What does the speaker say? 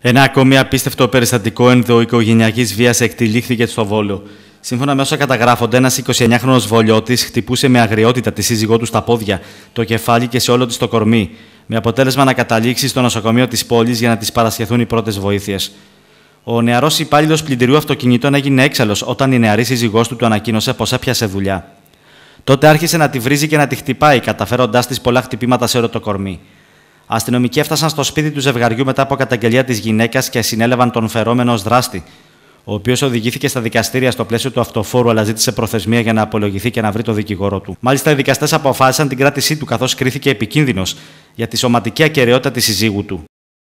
Ένα ακόμη απίστευτο περιστατικό ενδοοικογενειακή βίας εκτελήχθηκε στο Βόλο. Σύμφωνα με όσα καταγράφονται, ένας 29χρονο βολιώτης χτυπούσε με αγριότητα τη σύζυγό του στα πόδια, το κεφάλι και σε όλο της το κορμί, με αποτέλεσμα να καταλήξει στο νοσοκομείο της πόλης για να της παρασχεθούν οι πρώτες βοήθειες. Ο νεαρός υπάλληλος πλυντηρίου αυτοκινήτων έγινε έξαλλος όταν η νεαρή σύζυγός του του ανακοίνωσε πως έπιασε δουλειά. Τότε άρχισε να τη βρίζει και να τη χτυπάει, καταφέροντάς της πολλά χτυπήματα σε όλο το κορμί. Αστυνομικοί έφτασαν στο σπίτι του ζευγαριού μετά από καταγγελία της γυναίκας και συνέλαβαν τον φερόμενο ως δράστη, ο οποίος οδηγήθηκε στα δικαστήρια στο πλαίσιο του αυτοφόρου, αλλά ζήτησε προθεσμία για να απολογηθεί και να βρει το δικηγόρο του. Μάλιστα, οι δικαστές αποφάσισαν την κράτησή του, καθώς κρίθηκε επικίνδυνος για τη σωματική ακαιρεότητα της συζύγου του.